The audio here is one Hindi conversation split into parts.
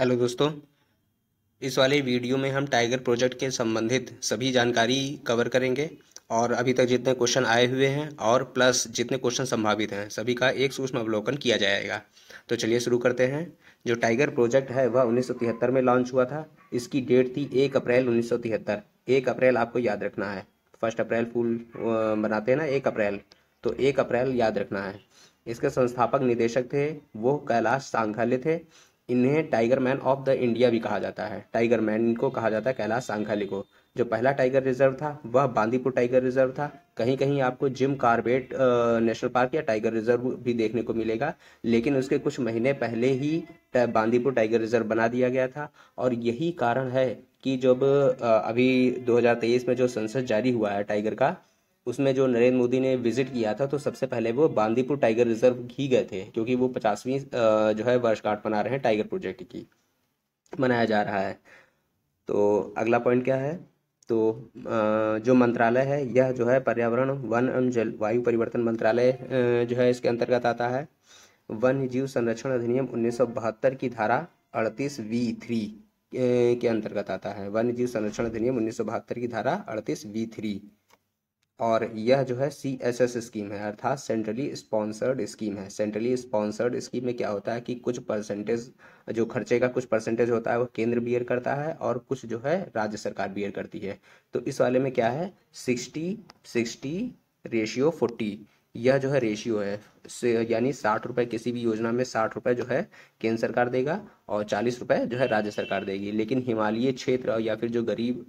हेलो दोस्तों इस वाले वीडियो में हम टाइगर प्रोजेक्ट के संबंधित सभी जानकारी कवर करेंगे और अभी तक जितने क्वेश्चन आए हुए हैं और प्लस जितने क्वेश्चन संभावित हैं सभी का एक सूक्ष्म अवलोकन किया जाएगा तो चलिए शुरू करते हैं जो टाइगर प्रोजेक्ट है वह उन्नीस में लॉन्च हुआ था इसकी डेट थी एक अप्रैल उन्नीस एक अप्रैल आपको याद रखना है फर्स्ट अप्रैल फूल बनाते हैं ना एक अप्रैल तो एक अप्रैल याद रखना है इसके संस्थापक निदेशक थे वो कैलाश सांघाले थे इन्हें tiger man of the India भी कहा जाता है टाइगर मैन इनको कहा जाता है कैलाश सांखाली को जो पहला टाइगर रिजर्व था वह बांदीपुर टाइगर रिजर्व था कहीं कहीं आपको जिम कार्बेट नेशनल पार्क या टाइगर रिजर्व भी देखने को मिलेगा लेकिन उसके कुछ महीने पहले ही बांदीपुर टाइगर रिजर्व बना दिया गया था और यही कारण है कि जब अभी 2023 में जो संसद जारी हुआ है टाइगर का उसमें जो नरेंद्र मोदी ने विजिट किया था तो सबसे पहले वो बांदीपुर टाइगर रिजर्व ही गए थे क्योंकि वो पचासवीं जो है वर्षगांठ मना रहे हैं टाइगर प्रोजेक्ट की मनाया जा रहा है तो अगला पॉइंट क्या है तो जो मंत्रालय है यह जो है पर्यावरण वन एवं जलवायु परिवर्तन मंत्रालय जो है इसके अंतर्गत आता है वन्य जीव संरक्षण अधिनियम उन्नीस की धारा अड़तीस वी थ्री के अंतर्गत आता है वन्य जीव संरक्षण अधिनियम उन्नीस की धारा अड़तीस वी थ्री और यह जो है सी एस एस स्कीम है अर्थात सेंट्रली स्पॉन्सर्ड स्कीम है सेंट्रली स्पॉन्सर्ड स्कीम में क्या होता है कि कुछ परसेंटेज जो खर्चे का कुछ परसेंटेज होता है वो केंद्र बियर करता है और कुछ जो है राज्य सरकार बियर करती है तो इस वाले में क्या है सिक्सटी सिक्सटी रेशियो फोर्टी यह जो है रेशियो है यानी साठ रुपए किसी भी योजना में साठ रुपए जो है केंद्र सरकार देगा और चालीस रुपए जो है राज्य सरकार देगी लेकिन हिमालय क्षेत्र या फिर जो गरीब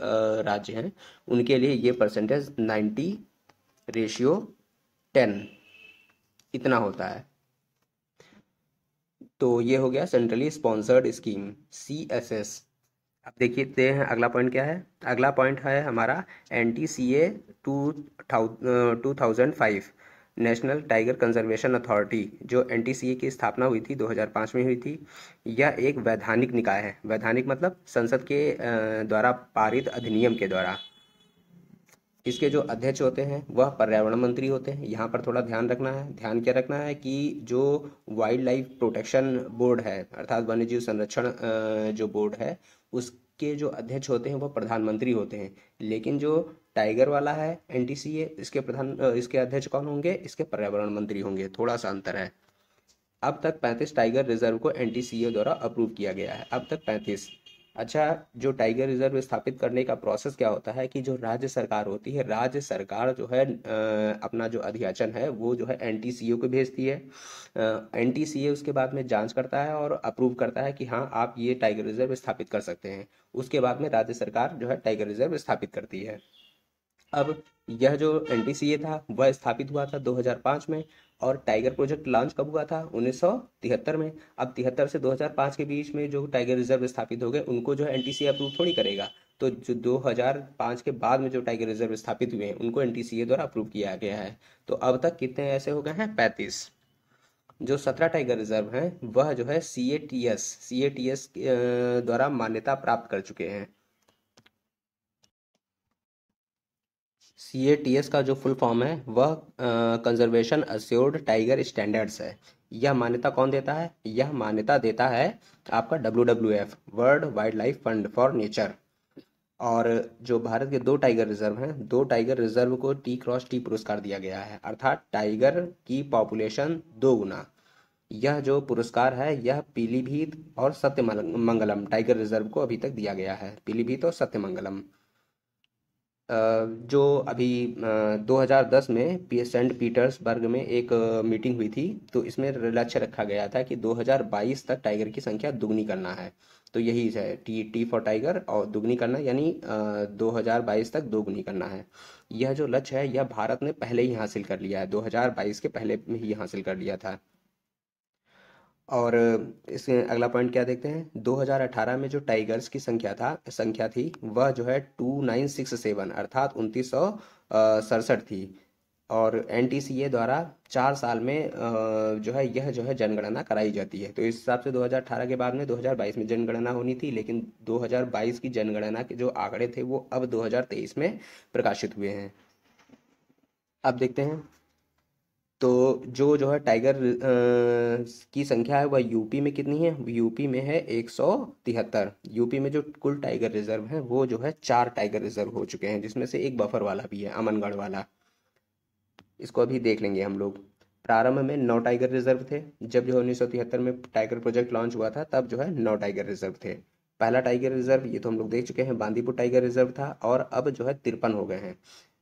राज्य हैं उनके लिए ये परसेंटेज नाइन्टी रेशियो टेन इतना होता है तो ये हो गया centrally sponsored scheme C S S अब देखिए हैं अगला पॉइंट क्या है अगला पॉइंट है हमारा N T C A two two thousand five national tiger conservation authority जो एन की स्थापना हुई थी 2005 में हुई थी यह एक वैधानिक निकाय है वैधानिक मतलब संसद के द्वारा पारित अधिनियम के द्वारा इसके जो अध्यक्ष होते हैं वह पर्यावरण मंत्री होते हैं यहाँ पर थोड़ा ध्यान रखना है ध्यान क्या रखना है कि जो वाइल्ड लाइफ प्रोटेक्शन बोर्ड है अर्थात वन्यजीव संरक्षण जो बोर्ड है उस के जो अध्यक्ष होते हैं वो प्रधानमंत्री होते हैं लेकिन जो टाइगर वाला है एन इसके प्रधान इसके अध्यक्ष कौन होंगे इसके पर्यावरण मंत्री होंगे थोड़ा सा अंतर है अब तक 35 टाइगर रिजर्व को एन द्वारा अप्रूव किया गया है अब तक 35 अच्छा जो टाइगर रिजर्व स्थापित करने का प्रोसेस क्या होता है कि जो राज्य सरकार होती है राज्य सरकार जो है अपना जो अध्याचन है वो जो है एन को भेजती है एन उसके बाद में जांच करता है और अप्रूव करता है कि हाँ आप ये टाइगर रिजर्व स्थापित कर सकते हैं उसके बाद में राज्य सरकार जो है टाइगर रिजर्व स्थापित करती है अब यह जो एन था वह स्थापित हुआ था दो में और टाइगर प्रोजेक्ट लॉन्च कब हुआ था 1973 में अब तिहत्तर से 2005 के बीच में जो टाइगर रिजर्व स्थापित हो गए उनको जो है एनटीसी अप्रूव थोड़ी करेगा तो जो 2005 के बाद में जो टाइगर रिजर्व स्थापित हुए हैं उनको एनटीसीए द्वारा अप्रूव किया गया है तो अब तक कितने ऐसे हो गए हैं पैंतीस जो सत्रह टाइगर रिजर्व हैं वह जो है C A T S C A T S द्वारा मान्यता प्राप्त कर चुके हैं सी ए टी एस का जो फुल फॉर्म है वह कंजर्वेशन अस्योर्ड टाइगर स्टैंडर्ड्स है यह मान्यता कौन देता है यह मान्यता देता है आपका W W F world wild life fund for nature और जो भारत के दो टाइगर रिजर्व हैं दो टाइगर रिजर्व को टी क्रॉस टी पुरस्कार दिया गया है अर्थात टाइगर की पॉपुलेशन दो गुना यह जो पुरस्कार है यह पीलीभीत और सत्यमंगलम टाइगर रिजर्व को अभी तक दिया गया है पीलीभीत और सत्यमंगलम जो अभी 2010 में पी सेंट पीटर्सबर्ग में एक मीटिंग हुई थी तो इसमें लक्ष्य रखा गया था कि 2022 तक टाइगर की संख्या दुगनी करना है तो यही है टी टी फॉर टाइगर और दुगनी करना यानी 2022 तक दोगुनी करना है यह जो लक्ष्य है यह भारत ने पहले ही हासिल कर लिया है 2022 के पहले में ही हासिल कर लिया था और इसके अगला पॉइंट क्या देखते हैं 2018 में जो टाइगर्स की संख्या था संख्या थी वह जो है 2967 अर्थात उनतीस सड़सठ थी और एन द्वारा चार साल में जो है यह जो है जनगणना कराई जाती है तो इस हिसाब से 2018 के बाद में 2022 में जनगणना होनी थी लेकिन 2022 की जनगणना के जो आंकड़े थे वो अब 2023 में प्रकाशित हुए हैं अब देखते हैं तो जो जो है टाइगर की संख्या है वह यूपी में कितनी है यूपी में है एक सौ तिहत्तर यूपी में जो कुल टाइगर रिजर्व है वो जो है चार टाइगर रिजर्व हो चुके हैं जिसमें से एक बफर वाला भी है अमनगढ़ वाला इसको अभी देख लेंगे हम लोग प्रारंभ में नौ टाइगर रिजर्व थे जब जो है उन्नीस में टाइगर प्रोजेक्ट लॉन्च हुआ था तब जो है नौ टाइगर रिजर्व थे पहला टाइगर रिजर्व ये तो हम लोग देख चुके हैं बांदीपुर टाइगर रिजर्व था और अब जो है तिरपन हो गए हैं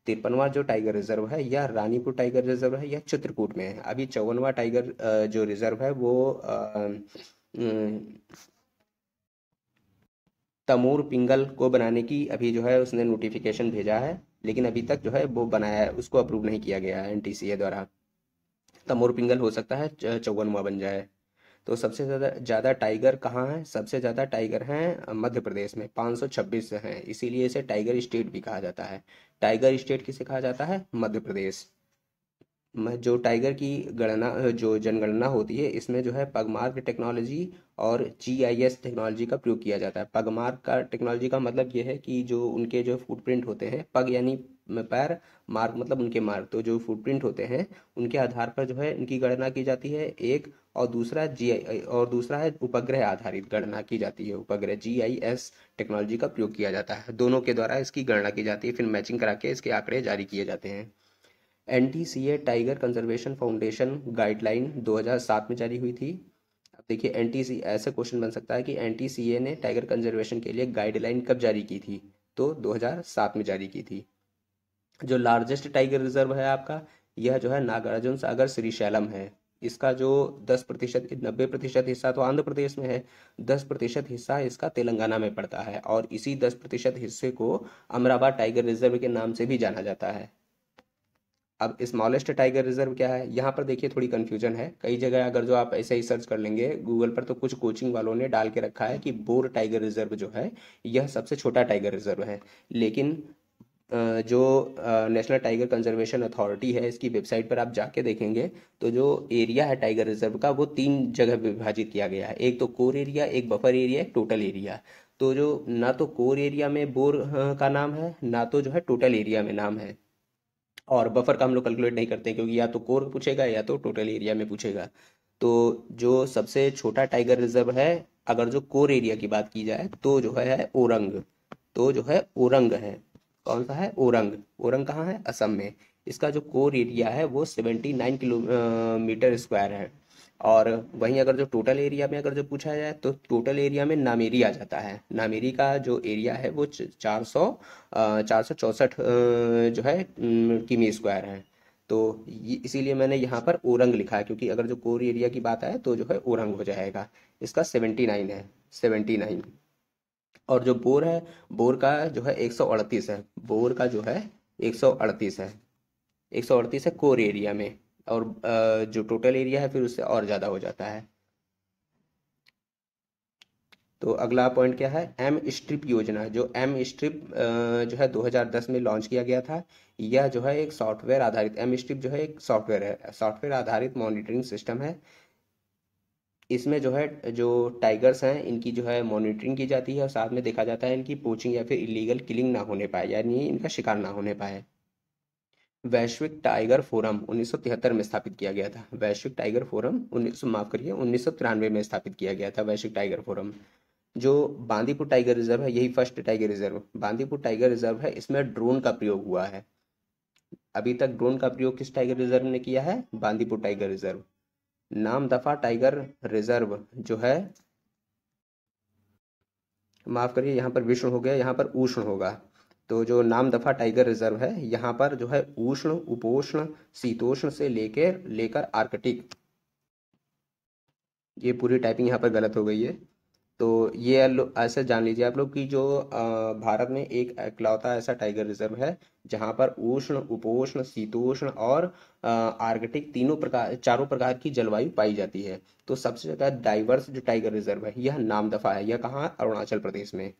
तिरपनवा जो टाइगर रिजर्व है या रानीपुर टाइगर रिजर्व है या चित्रकूट में है अभी चौवनवा टाइगर जो रिजर्व है वो तमूर पिंगल को बनाने की अभी जो है उसने नोटिफिकेशन भेजा है लेकिन अभी तक जो है वो बनाया है उसको अप्रूव नहीं किया गया है एन द्वारा तमोर पिंगल हो सकता है चौवनवा बन जाए तो सबसे ज़्यादा ज़्यादा टाइगर कहाँ है सबसे ज़्यादा टाइगर हैं मध्य प्रदेश में 526 हैं इसीलिए इसे टाइगर स्टेट भी कहा जाता है टाइगर स्टेट किसे कहा जाता है मध्य प्रदेश जो टाइगर की गणना जो जनगणना होती है इसमें जो है पगमार्क टेक्नोलॉजी और जी आई एस टेक्नोलॉजी का प्रयोग किया जाता है पगमार्क का टेक्नोलॉजी का मतलब ये है कि जो उनके जो फुटप्रिंट होते हैं पग यानी पैर मार्क मतलब उनके मार्क तो जो फुटप्रिंट होते हैं उनके आधार पर जो है इनकी गणना की जाती है एक और दूसरा जी आई और दूसरा है उपग्रह आधारित गणना की जाती है उपग्रह जी आई एस टेक्नोलॉजी का प्रयोग किया जाता है दोनों के द्वारा इसकी गणना की जाती है फिर मैचिंग करा के इसके आंकड़े जारी किए जाते हैं N tiger conservation foundation guideline 2007 में जारी हुई थी अब देखिए एन ऐसे क्वेश्चन बन सकता है कि एन ने टाइगर कंजर्वेशन के लिए गाइडलाइन कब जारी की थी तो 2007 में जारी की थी जो लार्जेस्ट टाइगर रिजर्व है आपका यह जो है नागार्जुन सागर श्रीशैलम है इसका जो 10 प्रतिशत नब्बे प्रतिशत हिस्सा तो आंध्र प्रदेश में है 10 प्रतिशत हिस्सा इसका तेलंगाना में पड़ता है और इसी 10 प्रतिशत हिस्से को अमराबाद टाइगर रिजर्व के नाम से भी जाना जाता है अब स्मॉलेस्ट टाइगर रिजर्व क्या है यहाँ पर देखिए थोड़ी कन्फ्यूजन है कई जगह अगर जो आप ऐसे ही सर्च कर लेंगे गूगल पर तो कुछ कोचिंग वालों ने डाल के रखा है कि बोर टाइगर रिजर्व जो है यह सबसे छोटा टाइगर रिजर्व है लेकिन जो नेशनल टाइगर कंजर्वेशन अथॉरिटी है इसकी वेबसाइट पर आप जाके देखेंगे तो जो एरिया है टाइगर रिजर्व का वो तीन जगह विभाजित किया गया है एक तो कोर एरिया एक बफर एरिया एक टोटल एरिया तो जो ना तो कोर एरिया में बोर का नाम है ना तो जो है टोटल एरिया में नाम है और बफर का हम लोग कैलकुलेट नहीं करते क्योंकि या तो कोर पूछेगा या तो टोटल एरिया में पूछेगा तो जो सबसे छोटा टाइगर रिजर्व है अगर जो कोर एरिया की बात की जाए तो जो है ओरंग तो जो है ओरंग है कौन सा है ओरंग ओरंग कहाँ है असम में इसका जो कोर एरिया है वो सेवेंटी नाइन किलोमीटर स्क्वायर है और वहीं अगर जो टोटल एरिया में अगर जो पूछा जाए तो टोटल एरिया में नामेरी आ जाता है नामेरी का जो एरिया है वो चार सौ चार सौ चौसठ जो है किमी स्क्वायर है तो इसीलिए मैंने यहाँ पर ओरंग लिखा है क्योंकि अगर जो कोर एरिया की बात आए तो जो है ओरंग हो जाएगा इसका सेवेंटी नाइन है सेवेंटी नाइन और जो बोर है बोर का जो है एक सौ अड़तीस है बोर का जो है एक सौ अड़तीस है एक सौ अड़तीस है कोर एरिया में और जो टोटल एरिया है फिर उससे और ज़्यादा हो जाता है तो अगला पॉइंट क्या है एम स्ट्रिप योजना जो एम स्ट्रिप जो है 2010 में लॉन्च किया गया था यह जो है एक सॉफ्टवेयर आधारित एम स्ट्रिप जो है एक सॉफ्टवेयर है सॉफ्टवेयर आधारित मॉनिटरिंग सिस्टम है इसमें जो है जो टाइगर्स हैं इनकी जो है मॉनिटरिंग की जाती है और साथ में देखा जाता है इनकी पोचिंग या फिर इलीगल किलिंग ना होने पाए यानी इनका शिकार ना होने पाए वैश्विक टाइगर फोरम 1973 में स्थापित किया गया था वैश्विक टाइगर फोरम उन्नीस माफ करिए उन्नीस में स्थापित किया गया था वैश्विक टाइगर फोरम जो बांदीपुर टाइगर रिजर्व है यही first tiger reserve Bandipur tiger reserve है इसमें ड्रोन का प्रयोग हुआ है अभी तक ड्रोन का प्रयोग किस टाइगर रिजर्व ने किया है बांदीपुर टाइगर रिजर्व नाम दफा टाइगर रिजर्व जो है माफ करिए यहाँ पर विष्णु हो गया यहाँ पर उष्ण होगा तो जो नाम दफ़ा टाइगर रिजर्व है यहाँ पर जो है उष्ण उपोष्ण शीतोष्ण से लेके लेकर आर्कटिक ये पूरी टाइपिंग यहाँ पर गलत हो गई है तो ये ऐसे जान लीजिए आप लोग कि जो भारत में एक इकलौता ऐसा टाइगर रिजर्व है जहाँ पर उष्ण उपोष्ण शीतोष्ण और आर्कटिक तीनों प्रकार चारों प्रकार की जलवायु पाई जाती है तो सबसे ज़्यादा डाइवर्स जो टाइगर रिजर्व है यह नामदफा है यह कहाँ अरुणाचल प्रदेश में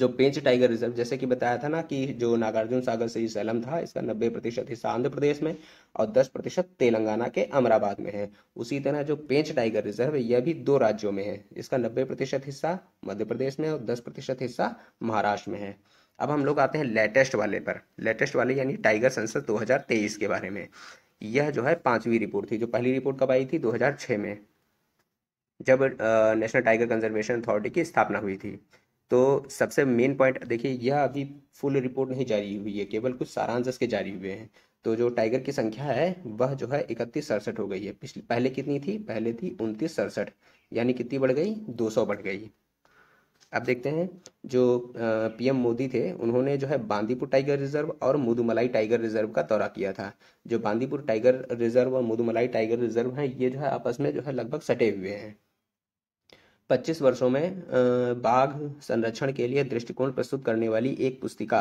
जो पेंच टाइगर रिजर्व जैसे कि बताया था ना कि जो नागार्जुन सागर से सैलम था इसका नब्बे प्रतिशत हिस्सा आंध्र प्रदेश में और दस प्रतिशत तेलंगाना के अमराबाद में है उसी तरह जो पेंच टाइगर रिजर्व है यह भी दो राज्यों में है इसका नब्बे प्रतिशत हिस्सा मध्य प्रदेश में और दस प्रतिशत हिस्सा महाराष्ट्र में है अब हम लोग आते हैं लेटेस्ट वाले पर लेटेस्ट वाले यानी टाइगर संसद दो के बारे में यह जो है पांचवी रिपोर्ट थी जो पहली रिपोर्ट कब आई थी दो में जब नेशनल टाइगर कंजर्वेशन अथॉरिटी की स्थापना हुई थी तो सबसे मेन पॉइंट देखिए यह अभी फुल रिपोर्ट नहीं जारी हुई है केवल कुछ सारांश के जारी हुए हैं तो जो टाइगर की संख्या है वह जो है इकतीस सड़सठ हो गई है पिछले पहले कितनी थी पहले थी उनतीस सड़सठ यानी कितनी बढ़ गई 200 बढ़ गई अब देखते हैं जो पीएम मोदी थे उन्होंने जो है बांदीपुर टाइगर रिजर्व और मुदुमलाई टाइगर रिजर्व का दौरा किया था जो बांदीपुर टाइगर रिजर्व और मुदुमलाई टाइगर रिजर्व हैं ये जो है आपस में जो है लगभग सटे हुए हैं 25 वर्षों में बाघ संरक्षण के लिए दृष्टिकोण प्रस्तुत करने वाली एक पुस्तिका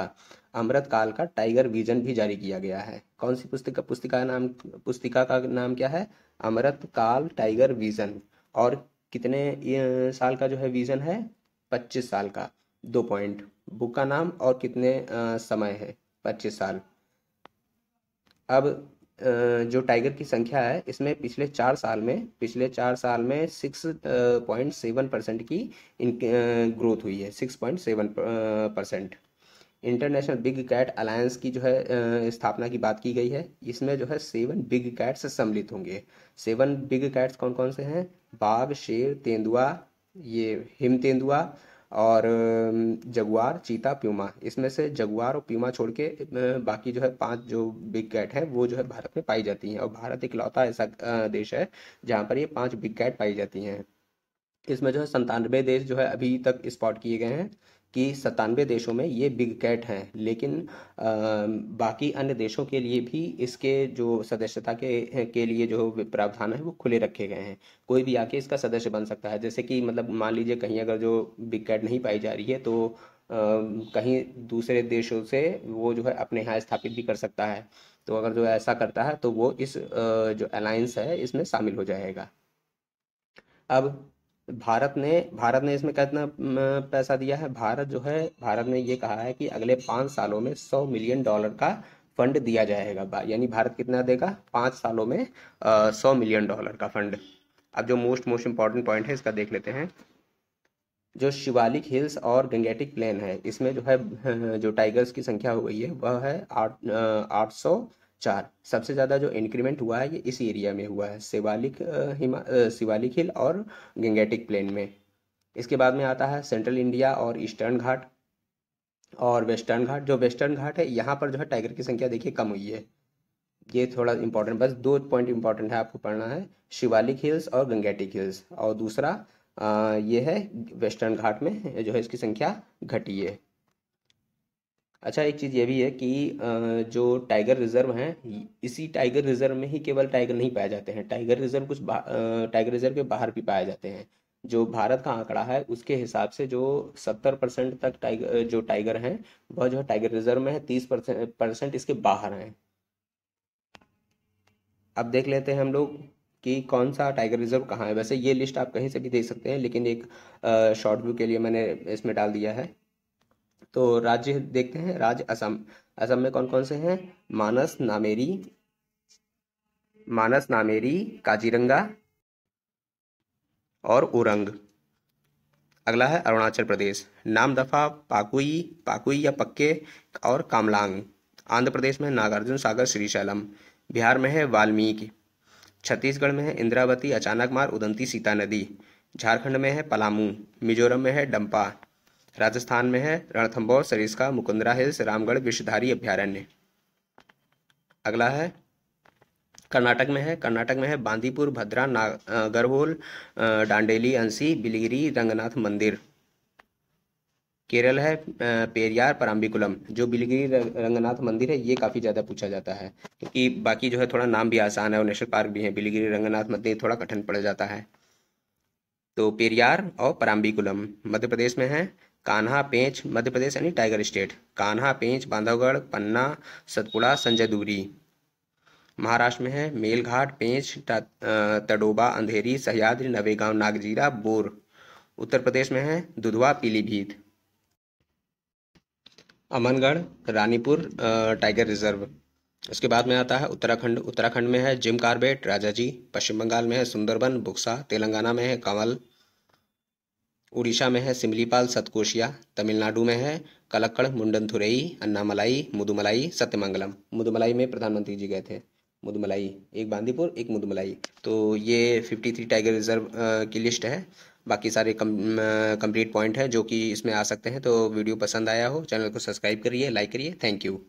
अमृत काल का टाइगर विजन भी जारी किया गया है कौन सी पुस्तिका पुस्तिका नाम पुस्तिका का नाम क्या है अमृत काल टाइगर विजन और कितने साल का जो है विजन है 25 साल का दो पॉइंट बुक का नाम और कितने समय है 25 साल अब जो टाइगर की संख्या है इसमें पिछले चार साल में पिछले चार साल में सिक्स पॉइंट सेवन परसेंट की ग्रोथ हुई है six point seven percent international big cat alliance की जो है स्थापना की बात की गई है इसमें जो है सेवन बिग कैट्स सम्मिलित होंगे सेवन बिग कैट्स कौन कौन से हैं बाघ शेर तेंदुआ ये हिम तेंदुआ और जगुआर चीता प्यूमा इसमें से जगुआर और प्यूमा छोड़ के बाकी जो है पांच जो बिग कैट है वो जो है भारत में पाई जाती हैं और भारत इकलौता ऐसा देश है जहाँ पर ये पांच बिग कैट पाई जाती हैं इसमें जो है संतानवे देश जो है अभी तक स्पॉट किए गए हैं कि सतानवे देशों में ये बिग कैट हैं लेकिन आ, बाकी अन्य देशों के लिए भी इसके जो सदस्यता के के लिए जो प्रावधान है वो खुले रखे गए हैं कोई भी आके इसका सदस्य बन सकता है जैसे कि मतलब मान लीजिए कहीं अगर जो बिग कैट नहीं पाई जा रही है तो आ, कहीं दूसरे देशों से वो जो है अपने यहाँ स्थापित भी कर सकता है तो अगर जो ऐसा करता है तो वो इस जो अलायंस है इसमें शामिल हो जाएगा अब भारत ने भारत ने इसमें कितना पैसा दिया है भारत जो है भारत ने ये कहा है कि अगले पाँच सालों में सौ मिलियन डॉलर का फंड दिया जाएगा यानी भारत कितना देगा पाँच सालों में सौ मिलियन डॉलर का फंड अब जो मोस्ट मोस्ट इम्पॉर्टेंट पॉइंट है इसका देख लेते हैं जो शिवालिक हिल्स और गंगेटिक प्लेन है इसमें जो है जो टाइगर्स की संख्या हो गई है वह है आठ आठ सौ चार सबसे ज़्यादा जो इंक्रीमेंट हुआ है ये इस एरिया में हुआ है शिवालिक हिमा शिवालिक हिल और गंगेटिक प्लेन में इसके बाद में आता है सेंट्रल इंडिया और ईस्टर्न घाट और वेस्टर्न घाट जो वेस्टर्न घाट है यहाँ पर जो है टाइगर की संख्या देखिए कम हुई है ये थोड़ा इंपॉर्टेंट बस दो पॉइंट इंपॉर्टेंट है आपको पढ़ना है शिवालिक हिल्स और गंगेटिक हिल्स और दूसरा आ, ये है वेस्टर्न घाट में जो है इसकी संख्या घटी है अच्छा एक चीज़ ये भी है कि जो टाइगर रिजर्व हैं इसी टाइगर रिजर्व में ही केवल टाइगर नहीं पाए जाते हैं टाइगर रिजर्व कुछ टाइगर रिजर्व के बाहर भी पाए जाते हैं जो भारत का आंकड़ा है उसके हिसाब से जो सत्तर परसेंट तक टाइगर जो टाइगर हैं वह जो है टाइगर रिजर्व में है तीस परसेंट इसके बाहर हैं अब देख लेते हैं हम लोग कि कौन सा टाइगर रिजर्व कहाँ है वैसे ये लिस्ट आप कहीं से भी देख सकते हैं लेकिन एक शॉर्ट व्यू के लिए मैंने इसमें डाल दिया है तो राज्य देखते हैं राज्य असम असम में कौन कौन से हैं मानस नामेरी मानस नामेरी काजीरंगा और उरंग अगला है अरुणाचल प्रदेश नाम दफा पाकुई पाकुई या पक्के और कामलांग आंध्र प्रदेश में नागार्जुन सागर श्रीशैलम बिहार में है वाल्मीकि छत्तीसगढ़ में है इंद्रावती अचानक मार उदंती सीता नदी झारखंड में है पलामू मिजोरम में है डंपा राजस्थान में है रणथम्बोर सरिस्का मुकुंदरा हिल्स रामगढ़ विषधारी अभ्यारण्य अगला है कर्नाटक में है कर्नाटक में है बांदीपुर भद्रा नागरहोल डांडेली अंसी बिलगिरी रंगनाथ मंदिर केरल है पेरियार पराम्बिकुलम जो बिलगिरी रंगनाथ मंदिर है ये काफ़ी ज़्यादा पूछा जाता है क्योंकि तो बाकी जो है थोड़ा नाम भी आसान है और नेशनल पार्क भी है बिलगिरी रंगनाथ मंदिर थोड़ा कठिन पड़ जाता है तो पेरियार और पराम्बिकुलम मध्य प्रदेश में है कान्हा पेंच मध्य प्रदेश यानी टाइगर स्टेट कान्हा पेंच बांधवगढ़ पन्ना सतपुड़ा संजय दूरी महाराष्ट्र में है मेलघाट पेंच तडोबा अंधेरी सहयाद्री नवेगांव नागजीरा बोर उत्तर प्रदेश में है दुधवा पीलीभीत अमनगढ़ रानीपुर टाइगर रिजर्व उसके बाद में आता है उत्तराखंड उत्तराखंड में है जिम कार्बेट राजा जी पश्चिम बंगाल में है सुंदरबन बुक्सा तेलंगाना में है कंवल उड़ीसा में है सिमलीपाल सतकोशिया तमिलनाडु में है कलक्कड़ मुंडनथुरई अन्नामलाई मुदुमलाई सत्यमंगलम मुदुमलाई में प्रधानमंत्री जी गए थे मुदुमलाई एक बांदीपुर एक मुदुमलाई तो ये 53 टाइगर रिजर्व की लिस्ट है बाकी सारे कम कंप्लीट पॉइंट है जो कि इसमें आ सकते हैं तो वीडियो पसंद आया हो चैनल को सब्सक्राइब करिए लाइक करिए थैंक यू